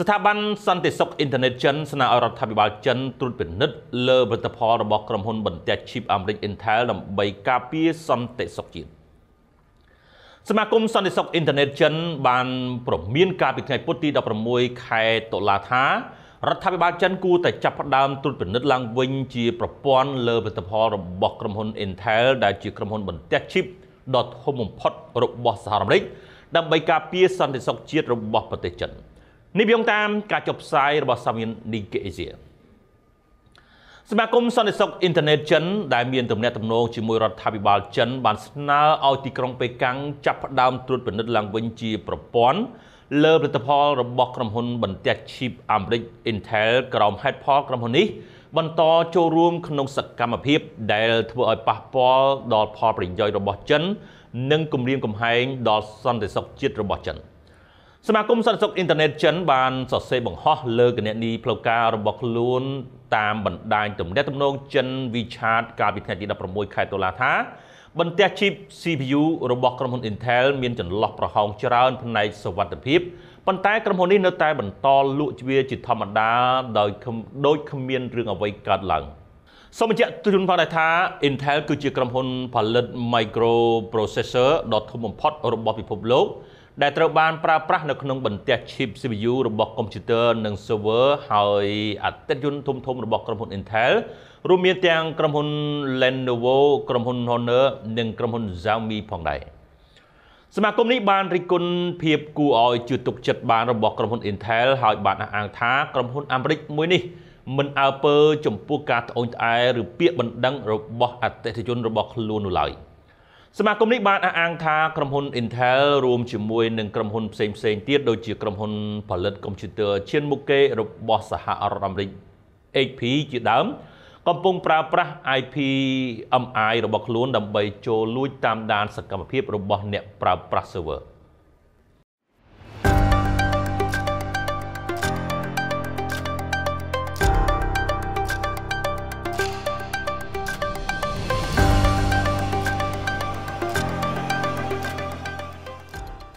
ស្ថាប័នសន្តិសុខអ៊ីនធឺណិតចិនស្នើឲ្យរដ្ឋាភិបាលចិនត្រួតពិនិត្យលើផលិតផលរបស់ក្រុមហ៊ុន បន្ទះឈីបអាមេរិក Intel ដើម្បីការពារសន្តិសុខជាតិសមាគមសន្តិសុខអ៊ីនធឺណិតចិនបាន ប្រមាន ការពីថ្ងៃពុធទី16ខែតុលាថារដ្ឋាភិបាលចិនគួរតែចាប់ផ្ដើមត្រួតពិនិត្យឡើងវិញជាប្រព័ន្ធលើផលិតផលរបស់ក្រុមហ៊ុន Intel ដែលជាក្រុមហ៊ុនបន្ទះឈីបដ៏ធំបំផុតរបស់សហរដ្ឋអាមេរិកដើម្បីការពារសន្តិសុខជាតិរបស់ប្រទេសចិន។នេះយោងតាម ការចុះផ្សាយរបស់សាមញ្ញនីកេអេស៊ីសមាគមសន្តិសុខអ៊ីនធឺណិតចិនដែលមានទំនាក់ទំនងជាមួយរដ្ឋាភិបាលចិន បានស្នើឲ្យទីក្រុងបេកាំងចាប់ផ្ដើមត្រួតពិនិត្យឡើងវិញជាប្រព័ន្ធលើផលិតផលរបស់ក្រុមហ៊ុន បន្ទះឈីបអាមេរិក Intel ក្រោមហេតុផលក្រុមហ៊ុននេះ បន្តចូលរួមក្នុង សកម្មភាព ដែលធ្វើឲ្យប៉ះពាល់ដល់ផលប្រយោជន៍របស់ចិន និងគម្រាមកំហែង ដល់សន្តិសុខជាតិរបស់ចិន។សមាគមសន្តិសុខអ៊ីនធឺណិតចិនបានសរសេរបង្ហោះលើគណនីផ្លូវការរបស់ខ្លួនតាមបណ្ដាញទំនាក់ទំនង ចិន WeChat កាលពីថ្ងៃទី16ខែតុលាថា បន្ទះជីប CPU របស់ក្រុមហ៊ុន Intel មានចន្លោះប្រហោងច្រើន ផ្នែកសុវត្ថិភាពប៉ុន្តែក្រុមហ៊ុននេះនៅតែ បន្តលក់ជ្វាជាធម្មតាដោយដោយគ្មានរឿងអ្វីកើតឡើងសូមបញ្ជាក់ជូនផងដែរថា Intel គឺជាក្រុមហ៊ុនផលិត microprocessor ដ៏ធំបំផុតរបស់ពិភពលោកដែលត្រូវបានប្រើប្រាស់នៅក្នុងបន្ទះ chip CPU របស់កុំព្យូទ័រនិង server ហើយអតិថិជនធំធំរបស់ក្រុមហ៊ុន Intel រួមមានទាំងក្រុមហ៊ុន Lenovo ក្រុមហ៊ុន Honor និងក្រុមហ៊ុន Xiaomi ផងដែរសមាគមនេះបានរិះគន់ភាពគួរឲ្យជឿទុកចិត្តបាន របស់ក្រុមហ៊ុន Intel ហើយបានអះអាងថាក្រុមហ៊ុនអាមេរិកមួយនេះមិនអើពើចំពោះការត្អូញត្អែឬពាក្យបណ្ដឹងរបស់អតិថិជនរបស់ខ្លួននោះឡើយ។សមាគមនេះបានអះអាងថាក្រុមហ៊ុន Intel រួមជាមួយនឹងក្រុមហ៊ុនផ្សេងផ្សេងទៀតដូចជាក្រុមហ៊ុនផលិតកុំព្យូទ័រឈានមុខគេរបស់សហរដ្ឋអាមេរិក HP ជាដើមកំពុងប្រើប្រាស់ IPMI របស់ខ្លួនដើម្បីចូលលួចតាមដានសកម្មភាពរបស់អ្នកប្រើប្រាស់ server ។